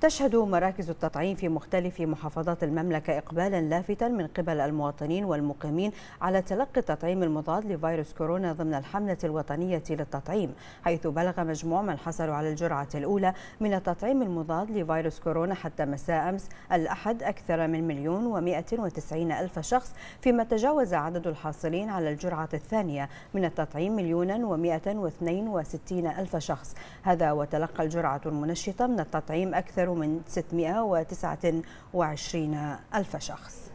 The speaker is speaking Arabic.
تشهد مراكز التطعيم في مختلف محافظات المملكة إقبالا لافتا من قبل المواطنين والمقيمين على تلقي التطعيم المضاد لفيروس كورونا ضمن الحملة الوطنية للتطعيم حيث بلغ مجموع من حصلوا على الجرعة الأولى من التطعيم المضاد لفيروس كورونا حتى مساء أمس الأحد أكثر من مليون ومائة وتسعين ألف شخص فيما تجاوز عدد الحاصلين على الجرعة الثانية من التطعيم مليونا ومائة واثنين وستين ألف شخص هذا وتلقى الجرعة المنشطة من التطعيم أكثر من 629 ألف شخص